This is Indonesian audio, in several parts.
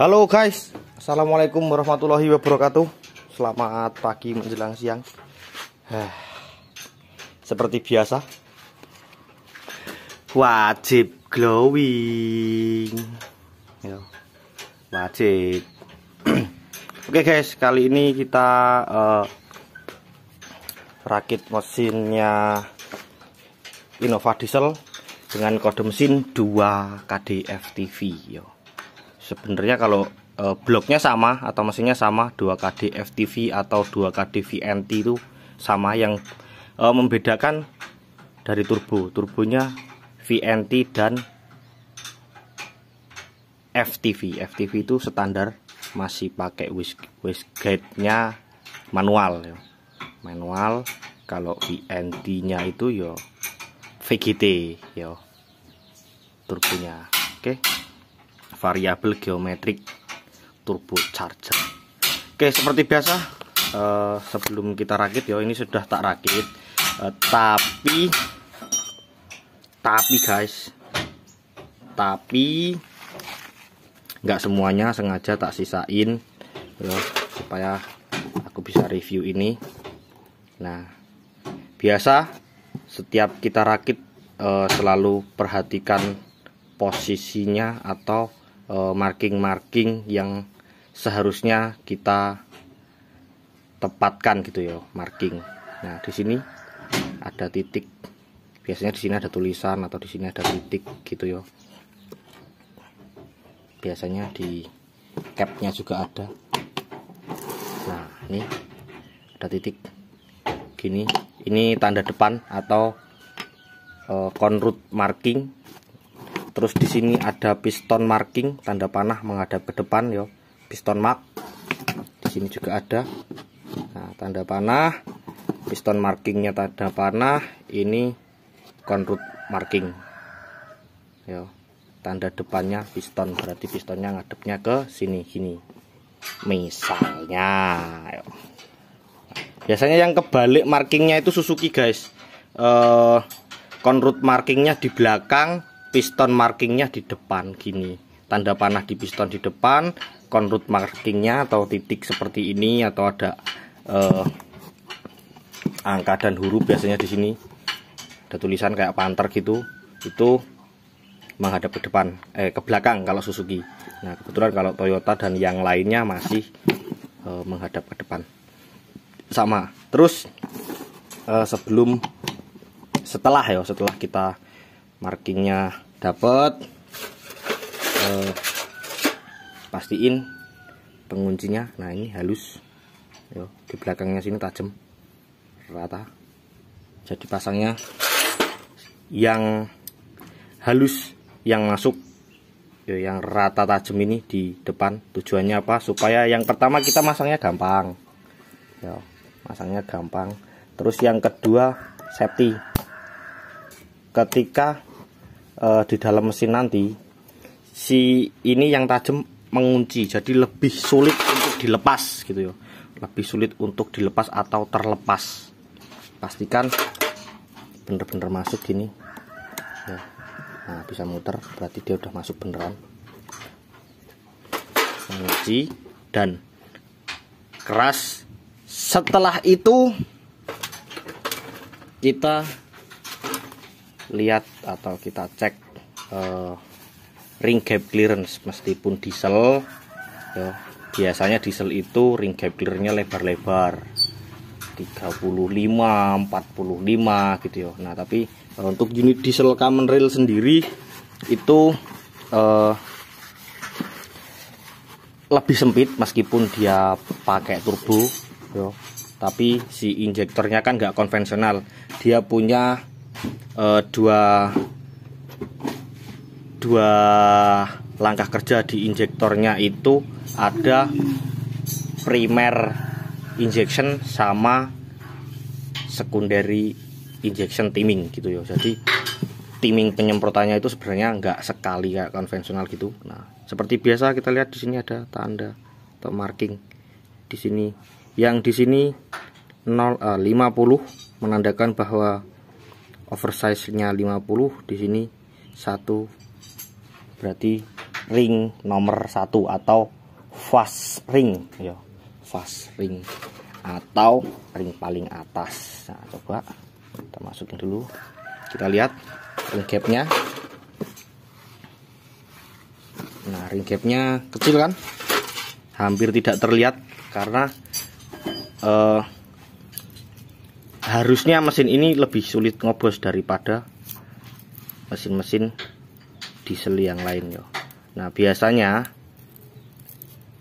Halo guys, assalamualaikum warahmatullahi wabarakatuh. Selamat pagi menjelang siang. Seperti biasa, wajib glowing. Ya. wajib. Oke guys, kali ini kita uh, rakit mesinnya Innova Diesel dengan kode mesin 2 kdftv TV. Yo sebenarnya kalau e, eh, bloknya sama atau mesinnya sama 2KD FTV atau 2KD VNT itu sama yang e, membedakan dari turbo turbonya VNT dan FTV FTV itu standar masih pakai wastegate nya manual ya. manual kalau VNT nya itu yo ya VGT yo ya, turbonya oke okay variabel geometrik turbocharger oke seperti biasa uh, sebelum kita rakit ya ini sudah tak rakit uh, tapi tapi guys tapi nggak semuanya sengaja tak sisain ya, supaya aku bisa review ini nah biasa setiap kita rakit eh, selalu perhatikan posisinya atau Eh, marking-marking yang seharusnya kita tepatkan gitu ya marking nah di sini ada titik biasanya di sini ada tulisan atau di sini ada titik gitu ya biasanya di capnya juga ada nah ini ada titik gini ini tanda depan atau uh, eh, root marking terus di sini ada piston marking tanda panah menghadap ke depan yo piston mark di sini juga ada nah, tanda panah piston markingnya tanda panah ini konrut marking yo tanda depannya piston berarti pistonnya ngadepnya ke sini sini misalnya yo. biasanya yang kebalik markingnya itu Suzuki guys eh konrut markingnya di belakang piston markingnya di depan gini tanda panah di piston di depan konrut markingnya atau titik seperti ini atau ada eh, angka dan huruf biasanya di sini ada tulisan kayak panter gitu itu menghadap ke depan eh ke belakang kalau Suzuki nah kebetulan kalau Toyota dan yang lainnya masih eh, menghadap ke depan sama terus eh, sebelum setelah ya setelah kita markingnya dapat eh, pastiin penguncinya nah ini halus Yo, di belakangnya sini tajam rata jadi pasangnya yang halus yang masuk Yo, yang rata tajam ini di depan tujuannya apa supaya yang pertama kita masangnya gampang Yo, masangnya gampang terus yang kedua safety ketika uh, di dalam mesin nanti si ini yang tajam mengunci jadi lebih sulit untuk dilepas gitu ya lebih sulit untuk dilepas atau terlepas pastikan bener-bener masuk gini ya. nah bisa muter berarti dia udah masuk beneran mengunci dan keras setelah itu kita lihat atau kita cek uh, ring gap clearance meskipun diesel ya, biasanya diesel itu ring gap clearnya lebar-lebar 35 45 gitu ya Nah tapi eh, untuk unit diesel common rail sendiri itu uh, lebih sempit meskipun dia pakai turbo ya tapi si injektornya kan nggak konvensional dia punya uh, dua dua langkah kerja di injektornya itu ada primer injection sama secondary injection timing gitu ya jadi timing penyemprotannya itu sebenarnya nggak sekali kayak konvensional gitu nah seperti biasa kita lihat di sini ada tanda atau marking di sini yang di sini 0 uh, 50 menandakan bahwa oversize-nya 50 di sini satu berarti ring nomor satu atau fast ring ya fast ring atau ring paling atas nah coba kita masukin dulu kita lihat ring gapnya nah ring gapnya kecil kan hampir tidak terlihat karena eh, harusnya mesin ini lebih sulit ngobos daripada mesin-mesin diesel yang lain yo. Nah biasanya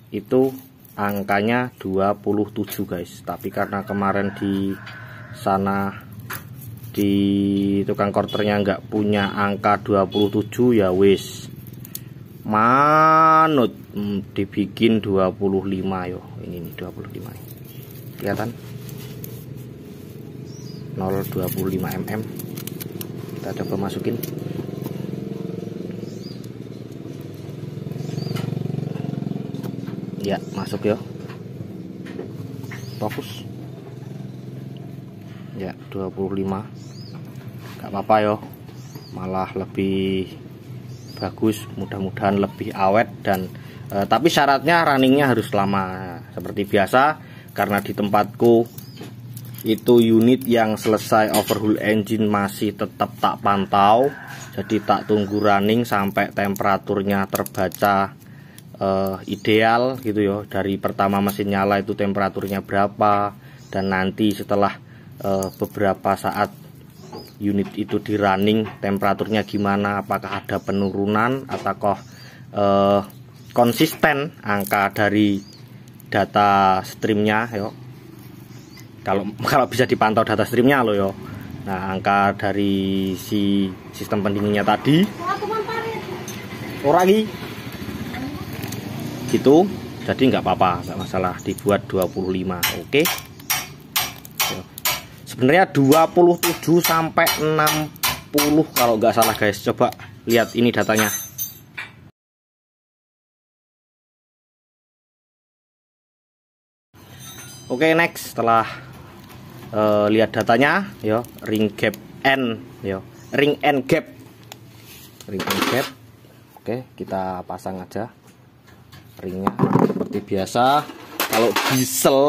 itu angkanya 27 guys tapi karena kemarin di sana di tukang korternya nggak punya angka 27 ya wis manut hmm, dibikin 25 yo ini nih 25 kelihatan 025 mm kita coba masukin ya masuk ya fokus ya 25 gak apa-apa yo ya. malah lebih bagus mudah-mudahan lebih awet dan eh, tapi syaratnya runningnya harus lama seperti biasa karena di tempatku itu unit yang selesai overhaul engine masih tetap tak pantau jadi tak tunggu running sampai temperaturnya terbaca uh, ideal gitu ya dari pertama mesin nyala itu temperaturnya berapa dan nanti setelah uh, beberapa saat unit itu di running temperaturnya gimana apakah ada penurunan ataukah uh, konsisten angka dari data streamnya yuk ya kalau kalau bisa dipantau data streamnya lo yo nah angka dari si sistem pendinginnya tadi orang gitu jadi nggak apa-apa nggak masalah dibuat 25 oke okay? sebenarnya 27 sampai 60 kalau nggak salah guys coba lihat ini datanya Oke okay, next setelah uh, lihat datanya ya ring gap n ya ring n gap ring n gap oke kita pasang aja ringnya seperti biasa kalau diesel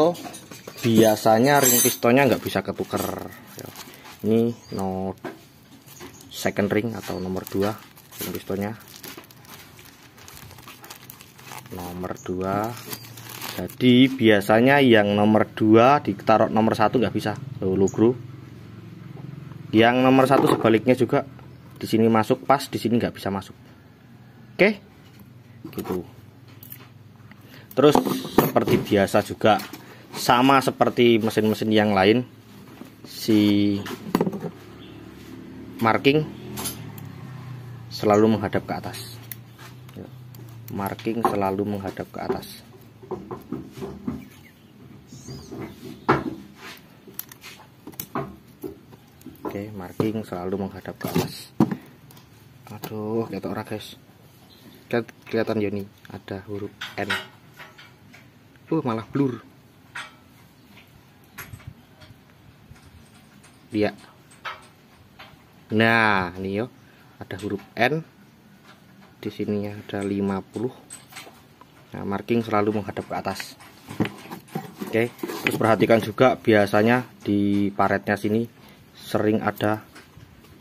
biasanya ring pistonnya nggak bisa ketuker ini no second ring atau nomor 2 ring pistonnya nomor 2 jadi biasanya yang nomor 2 ditaruh nomor satu nggak bisa dulu bro yang nomor satu sebaliknya juga di sini masuk pas di sini nggak bisa masuk oke gitu terus seperti biasa juga sama seperti mesin-mesin yang lain si marking selalu menghadap ke atas ya. marking selalu menghadap ke atas oke marking selalu menghadap ke atas aduh ketok orang guys kelihatan Yoni ya ada huruf N uh malah blur dia nah ini yo ada huruf N di sini ada 50 nah, marking selalu menghadap ke atas oke terus perhatikan juga biasanya di paretnya sini sering ada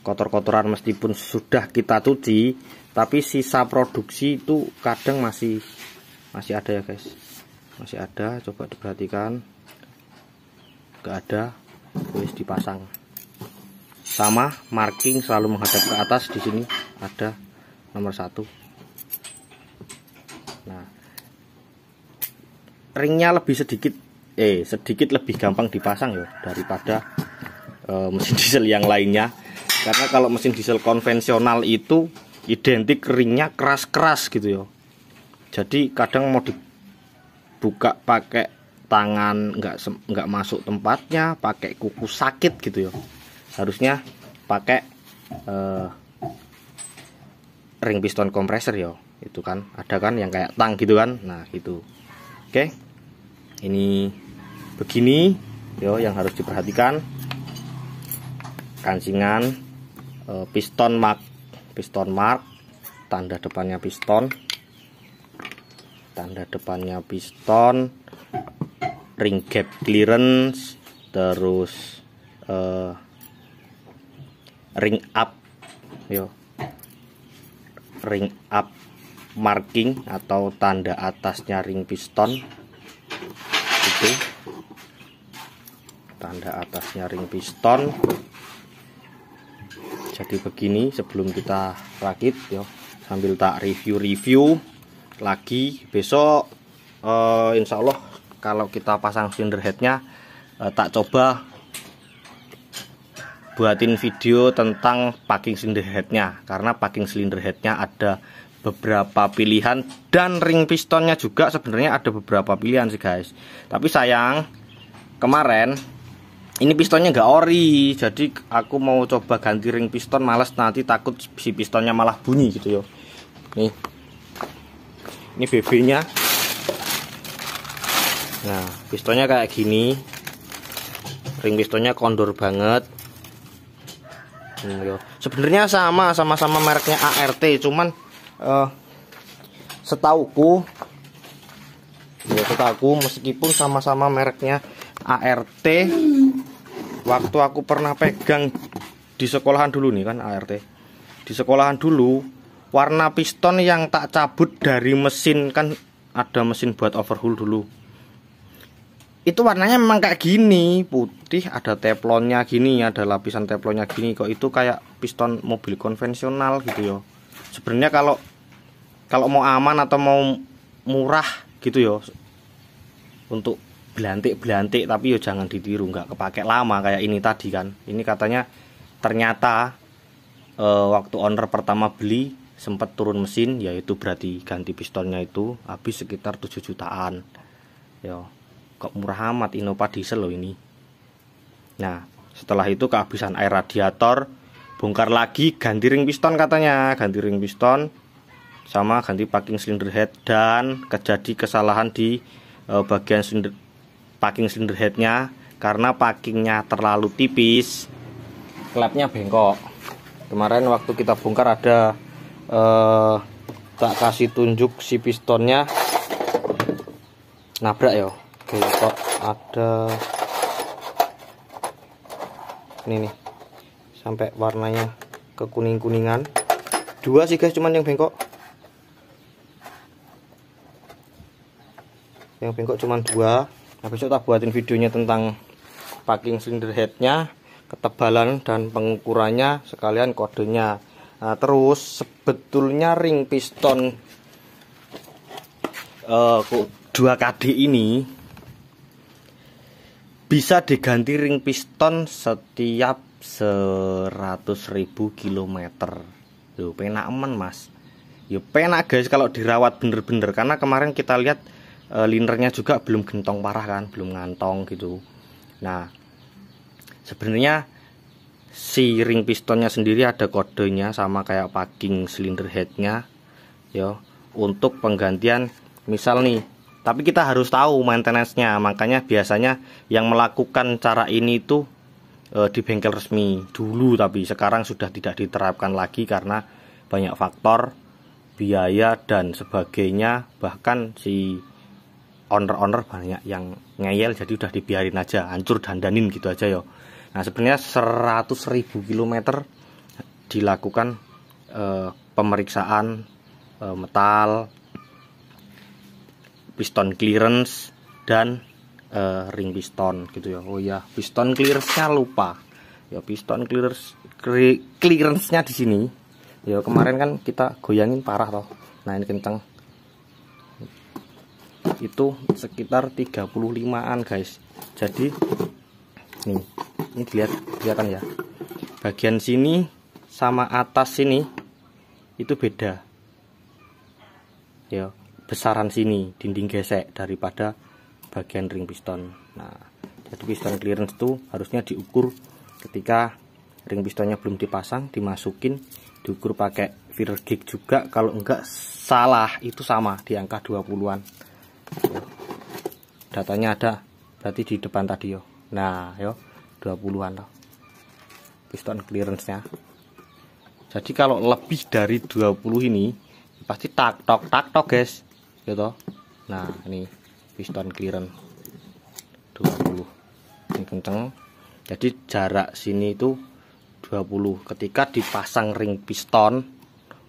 kotor-kotoran meskipun sudah kita cuci tapi sisa produksi itu kadang masih masih ada ya guys masih ada coba diperhatikan enggak ada guys, dipasang sama marking selalu menghadap ke atas di sini ada nomor satu nah ringnya lebih sedikit eh sedikit lebih gampang dipasang ya daripada eh, mesin diesel yang lainnya karena kalau mesin diesel konvensional itu identik ringnya keras-keras gitu ya jadi kadang mau dibuka pakai tangan nggak nggak masuk tempatnya pakai kuku sakit gitu ya harusnya pakai eh, ring piston kompresor ya itu kan ada kan yang kayak tang gitu kan nah itu Oke. Ini begini yo yang harus diperhatikan. Kancingan e, piston mark, piston mark, tanda depannya piston. Tanda depannya piston ring gap clearance terus uh, ring up yo ring up marking atau tanda atasnya ring piston itu tanda atasnya ring piston jadi begini sebelum kita rakit ya sambil tak review-review lagi besok eh, insya Allah kalau kita pasang cylinder headnya eh, tak coba buatin video tentang packing cylinder headnya karena packing cylinder headnya ada beberapa pilihan dan ring pistonnya juga sebenarnya ada beberapa pilihan sih guys tapi sayang kemarin ini pistonnya nggak ori jadi aku mau coba ganti ring piston males nanti takut si pistonnya malah bunyi gitu yo nih ini BB nya nah pistonnya kayak gini ring pistonnya kondor banget hmm, sebenarnya sama sama-sama mereknya ART cuman uh, setauku ya setauku meskipun sama-sama mereknya ART waktu aku pernah pegang di sekolahan dulu nih kan ART di sekolahan dulu warna piston yang tak cabut dari mesin kan ada mesin buat overhaul dulu itu warnanya memang kayak gini putih ada teflonnya gini ada lapisan teflonnya gini kok itu kayak piston mobil konvensional gitu ya sebenarnya kalau kalau mau aman atau mau murah gitu ya untuk belantik-belantik tapi yo jangan ditiru nggak kepake lama kayak ini tadi kan ini katanya ternyata e, waktu owner pertama beli sempat turun mesin yaitu berarti ganti pistonnya itu habis sekitar 7 jutaan yo kok murah amat Innova diesel loh ini nah setelah itu kehabisan air radiator bongkar lagi ganti ring piston katanya ganti ring piston sama ganti packing cylinder head dan terjadi kesalahan di uh, bagian cylinder, packing cylinder headnya karena packingnya terlalu tipis klepnya bengkok kemarin waktu kita bongkar ada uh, tak kasih tunjuk si pistonnya nabrak ya oke kok ada ini nih sampai warnanya kekuning-kuningan dua sih guys cuman yang bengkok yang bengkok cuman dua nah besok tak buatin videonya tentang packing cylinder headnya ketebalan dan pengukurannya sekalian kodenya nah, terus sebetulnya ring piston uh, eh, 2KD ini bisa diganti ring piston setiap 100 ribu kilometer Yo penak emen mas Yo penak guys kalau dirawat bener-bener Karena kemarin kita lihat e, linernya juga belum gentong parah kan Belum ngantong gitu Nah sebenarnya si ring pistonnya sendiri ada kodenya sama kayak packing silinder headnya Yo untuk penggantian misal nih tapi kita harus tahu maintenance-nya makanya biasanya yang melakukan cara ini itu Eh, di bengkel resmi dulu tapi sekarang sudah tidak diterapkan lagi karena banyak faktor biaya dan sebagainya bahkan si owner-owner banyak yang ngeyel jadi udah dibiarin aja hancur dandanin gitu aja yo nah sebenarnya 100.000 km dilakukan eh, pemeriksaan eh, metal piston clearance dan uh, ring piston gitu ya oh ya piston clearance-nya lupa ya piston clearance clearance-nya di sini ya kemarin kan kita goyangin parah toh nah ini kenceng itu sekitar 35an guys jadi nih ini dilihat kelihatan ya bagian sini sama atas sini itu beda ya besaran sini dinding gesek daripada bagian ring piston nah jadi piston clearance itu harusnya diukur ketika ring pistonnya belum dipasang dimasukin diukur pakai feeder gig juga kalau enggak salah itu sama di angka 20-an datanya ada berarti di depan tadi yo nah yo 20-an piston clearance nya jadi kalau lebih dari 20 ini pasti tak tok tak tok guys gitu nah ini piston clearance 20 ini kenceng jadi jarak sini itu 20 ketika dipasang ring piston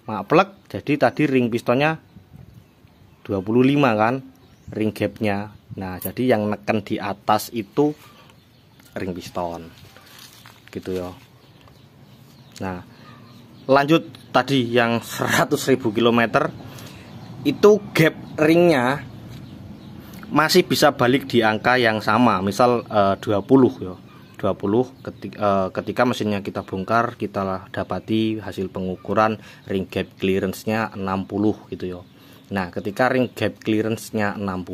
maplek jadi tadi ring pistonnya 25 kan ring gapnya nah jadi yang neken di atas itu ring piston gitu ya nah lanjut tadi yang 100.000 km itu gap ringnya masih bisa balik di angka yang sama misal uh, 20 ya 20 ketika, uh, ketika mesinnya kita bongkar kita dapati hasil pengukuran ring gap clearance nya 60 gitu ya nah ketika ring gap clearance nya 60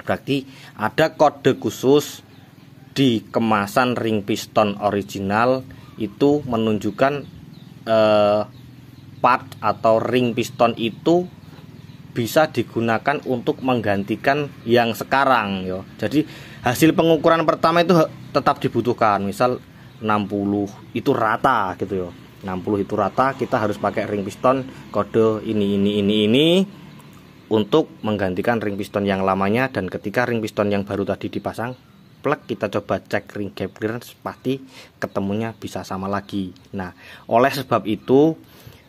berarti ada kode khusus di kemasan ring piston original itu menunjukkan uh, part atau ring piston itu bisa digunakan untuk menggantikan yang sekarang yo. Jadi hasil pengukuran pertama itu tetap dibutuhkan. Misal 60 itu rata gitu ya. 60 itu rata, kita harus pakai ring piston kode ini ini ini ini untuk menggantikan ring piston yang lamanya dan ketika ring piston yang baru tadi dipasang plek kita coba cek ring gap clearance pasti ketemunya bisa sama lagi. Nah, oleh sebab itu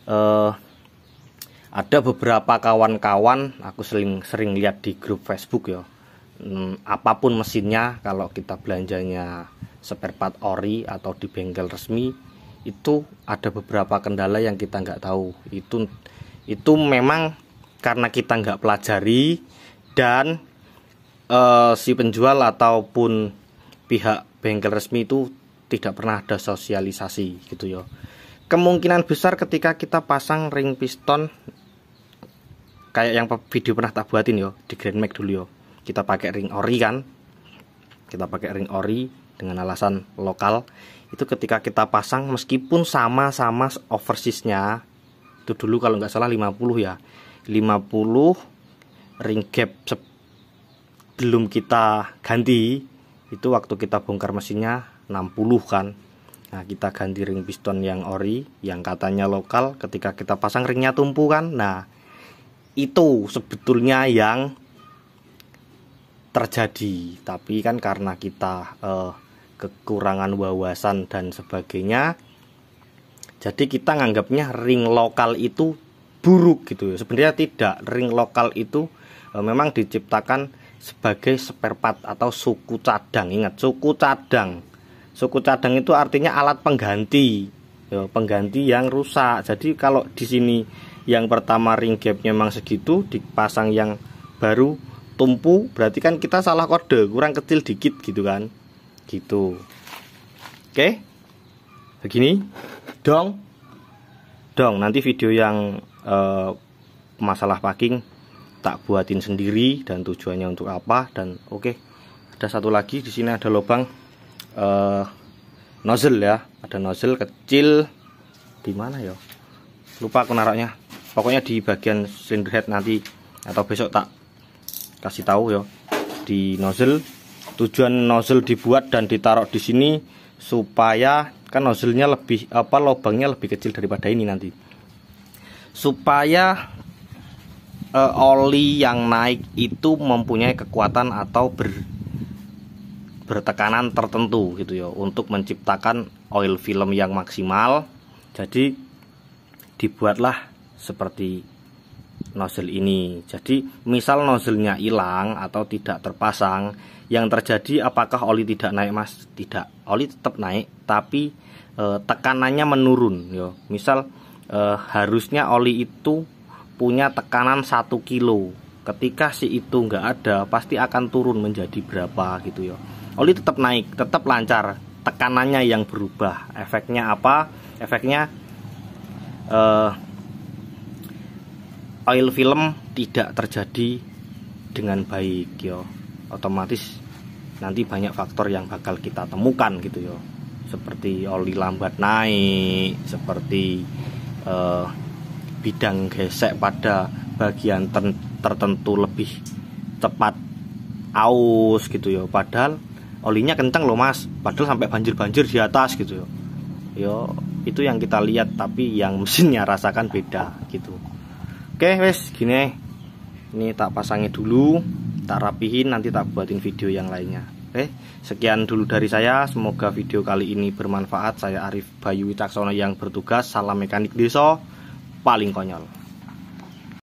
eh ada beberapa kawan-kawan aku sering sering lihat di grup Facebook ya hmm, apapun mesinnya kalau kita belanjanya spare part ori atau di bengkel resmi itu ada beberapa kendala yang kita nggak tahu itu itu memang karena kita nggak pelajari dan uh, si penjual ataupun pihak bengkel resmi itu tidak pernah ada sosialisasi gitu ya kemungkinan besar ketika kita pasang ring piston kayak yang video pernah tak buatin yo di Grand Max dulu yo kita pakai ring ori kan kita pakai ring ori dengan alasan lokal itu ketika kita pasang meskipun sama-sama overseasnya itu dulu kalau nggak salah 50 ya 50 ring gap belum kita ganti itu waktu kita bongkar mesinnya 60 kan Nah kita ganti ring piston yang ori yang katanya lokal ketika kita pasang ringnya tumpu kan Nah itu sebetulnya yang terjadi tapi kan karena kita eh, kekurangan wawasan dan sebagainya jadi kita nganggapnya ring lokal itu buruk gitu ya. sebenarnya tidak ring lokal itu eh, memang diciptakan sebagai seperpat atau suku cadang ingat suku cadang suku cadang itu artinya alat pengganti ya, pengganti yang rusak jadi kalau di sini yang pertama ring gapnya memang segitu dipasang yang baru tumpu berarti kan kita salah kode kurang kecil dikit gitu kan gitu oke begini dong dong nanti video yang uh, masalah packing tak buatin sendiri dan tujuannya untuk apa dan oke okay. ada satu lagi di sini ada lubang uh, nozzle ya ada nozzle kecil di mana ya lupa aku naroknya pokoknya di bagian cylinder head nanti atau besok tak kasih tahu ya di nozzle tujuan nozzle dibuat dan ditaruh di sini supaya kan nozzle-nya lebih apa lubangnya lebih kecil daripada ini nanti supaya uh, oli yang naik itu mempunyai kekuatan atau ber bertekanan tertentu gitu ya untuk menciptakan oil film yang maksimal jadi dibuatlah seperti nozzle ini. Jadi, misal nozzle-nya hilang atau tidak terpasang, yang terjadi apakah oli tidak naik, Mas? Tidak. Oli tetap naik, tapi e, tekanannya menurun, yo. Misal e, harusnya oli itu punya tekanan 1 kilo. Ketika si itu nggak ada, pasti akan turun menjadi berapa gitu ya. Oli tetap naik, tetap lancar. Tekanannya yang berubah. Efeknya apa? Efeknya eh, oil film tidak terjadi dengan baik yo otomatis nanti banyak faktor yang bakal kita temukan gitu yo seperti oli lambat naik seperti eh, bidang gesek pada bagian ter tertentu lebih cepat aus gitu yo padahal olinya kencang loh mas padahal sampai banjir-banjir di atas gitu yo yo itu yang kita lihat tapi yang mesinnya rasakan beda gitu oke wes gini ini tak pasangi dulu tak rapihin nanti tak buatin video yang lainnya Oke, sekian dulu dari saya. Semoga video kali ini bermanfaat. Saya Arif Bayu Wicaksono yang bertugas. Salam mekanik deso, paling konyol.